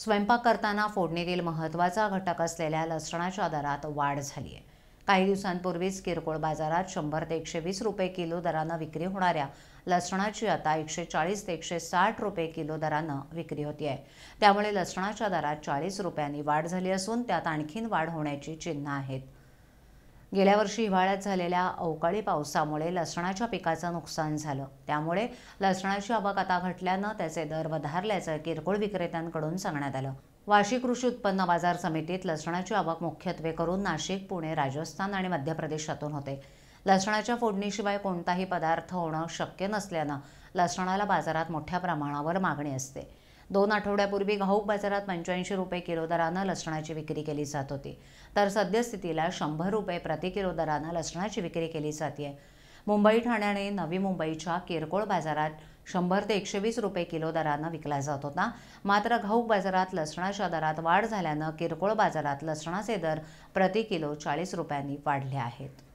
स्वयंपाक करताना फोडणीतील महत्त्वाचा घटक असलेल्या लसणाच्या दरात वाढ झाली आहे काही दिवसांपूर्वीच किरकोळ बाजारात शंभर ते एकशे वीस रुपये किलो दरानं विक्री होणाऱ्या लसणाची आता एकशे चाळीस ते एकशे साठ रुपये किलो दरानं विक्री होती आहे त्यामुळे लसणाच्या दरात चाळीस रुपयांनी वाढ झाली असून त्यात आणखीन वाढ होण्याची चिन्ह आहेत गेल्या वर्षी हिवाळ्यात झालेल्या अवकाळी पावसामुळे लसणाच्या पिकाचं नुकसान झालं त्यामुळे लसणाची आवक आता घटल्यानं त्याचे दर वधारल्याचं किरकोळ विक्रेत्यांकडून सांगण्यात आलं वाशी कृषी उत्पन्न बाजार समितीत लसणाची आवक मुख्यत्वे करून नाशिक पुणे राजस्थान आणि मध्य प्रदेशातून होते लसणाच्या फोडणीशिवाय कोणताही पदार्थ होणं शक्य नसल्यानं लसणाला बाजारात मोठ्या प्रमाणावर मागणी असते दोन आठवड्यापूर्वी घाऊक बाजारात पंच्याऐंशी रुपये किलो दरानं लसणाची विक्री केली जात होती तर सद्यस्थितीला शंभर रुपये प्रति किलो दरानं लसणाची विक्री केली जाते मुंबई ठाण्याने नवी मुंबईच्या किरकोळ बाजारात शंभर ते एकशे वीस रुपये किलो दरानं विकला जात होता मात्र घाऊक बाजारात लसणाच्या दरात वाढ झाल्यानं किरकोळ बाजारात लसणाचे दर प्रति किलो चाळीस रुपयांनी वाढले आहेत